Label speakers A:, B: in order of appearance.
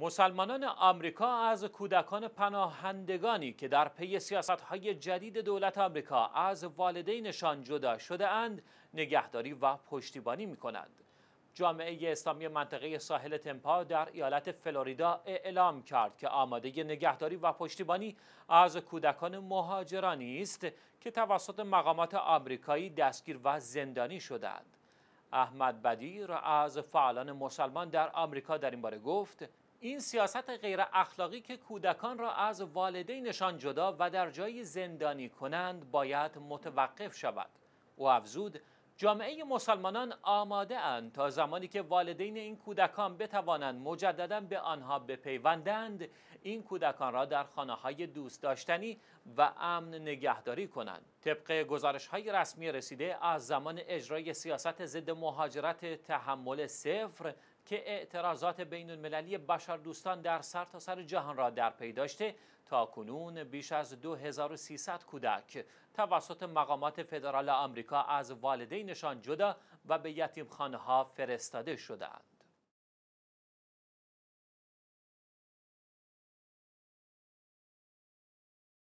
A: مسلمانان آمریکا از کودکان پناهندگانی که در پی های جدید دولت آمریکا از والدینشان جدا شده اند نگهداری و پشتیبانی می کنند. جامعه اسلامی منطقه ساحل تمپا در ایالت فلوریدا اعلام کرد که آماده نگهداری و پشتیبانی از کودکان مهاجرانی است که توسط مقامات آمریکایی دستگیر و زندانی شدند. احمد بدیر از فعالان مسلمان در آمریکا در این باره گفت این سیاست غیر اخلاقی که کودکان را از والدینشان جدا و در جای زندانی کنند باید متوقف شود او افزود جامعه مسلمانان آماده اند تا زمانی که والدین این کودکان بتوانند مجددا به آنها بپیوندند این کودکان را در خانه های دوست داشتنی و امن نگهداری کنند طبق گزارش های رسمی رسیده از زمان اجرای سیاست ضد مهاجرت تحمل صفر که اعتراضات بین المللی بشر دوستان در سرتاسر سر جهان را در پی داشته تا کنون بیش از 2300 کودک توسط مقامات فدرال آمریکا از والدینشان جدا و به خانه ها فرستاده شدند.